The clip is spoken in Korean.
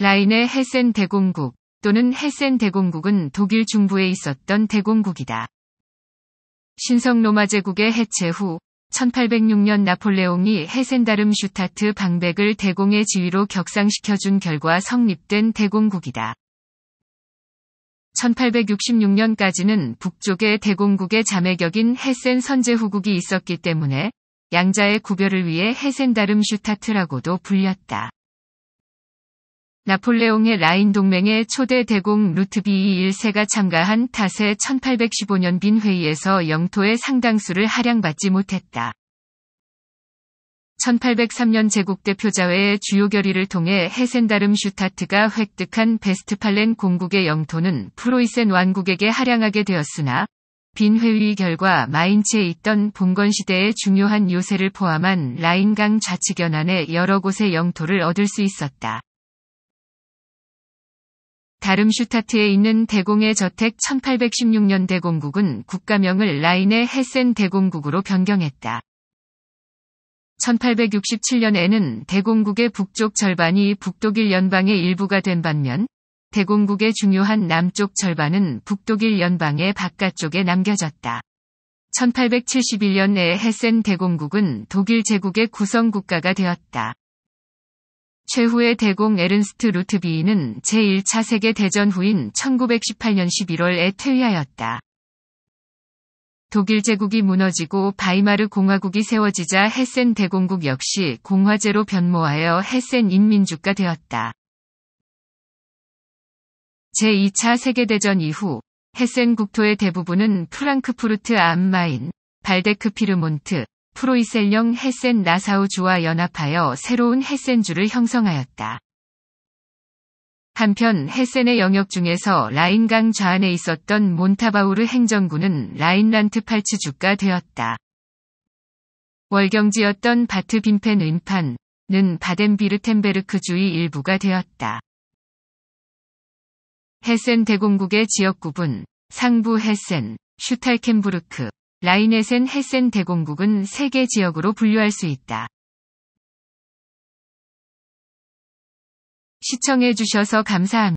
라인의 헤센 대공국 또는 헤센 대공국은 독일 중부에 있었던 대공국이다. 신성 로마 제국의 해체 후 1806년 나폴레옹이 헤센다름슈타트 방백을 대공의 지위로 격상시켜준 결과 성립된 대공국이다. 1866년까지는 북쪽의 대공국의 자매격인 헤센 선제후국이 있었기 때문에 양자의 구별을 위해 헤센다름슈타트라고도 불렸다. 나폴레옹의 라인 동맹의 초대 대공 루트비 1세가 참가한 탓에 1815년 빈 회의에서 영토의 상당수를 하량받지 못했다. 1803년 제국대표자회의 주요 결의를 통해 헤센다름슈타트가 획득한 베스트팔렌 공국의 영토는 프로이센 왕국에게 하량하게 되었으나 빈회의 결과 마인츠에 있던 봉건 시대의 중요한 요새를 포함한 라인강 좌측 연안의 여러 곳의 영토를 얻을 수 있었다. 다름슈타트에 있는 대공의 저택 1816년 대공국은 국가명을 라인의 헤센 대공국으로 변경했다. 1867년에는 대공국의 북쪽 절반이 북독일 연방의 일부가 된 반면 대공국의 중요한 남쪽 절반은 북독일 연방의 바깥쪽에 남겨졌다. 1871년에 헤센 대공국은 독일 제국의 구성 국가가 되었다. 최후의 대공 에른스트 루트비인은 제1차 세계대전 후인 1918년 11월에 퇴위하였다. 독일 제국이 무너지고 바이마르 공화국이 세워지자 헤센 대공국 역시 공화제로 변모하여 헤센 인민주가 되었다. 제2차 세계대전 이후 헤센 국토의 대부분은 프랑크푸르트 암 마인, 발데크 피르몬트, 프로이셀령 헤센 나사우주와 연합하여 새로운 헤센주를 형성하였다. 한편 헤센의 영역 중에서 라인강 좌안에 있었던 몬타바우르 행정구는 라인란트 팔츠주가 되었다. 월경지였던 바트 빈펜 은판는 바덴비르텐베르크주의 일부가 되었다. 헤센 대공국의 지역 구분, 상부 헤센, 슈탈켄부르크, 라인넷은 헬센 대공국은 세개 지역으로 분류할 수 있다. 시청해주셔서 감사합니다.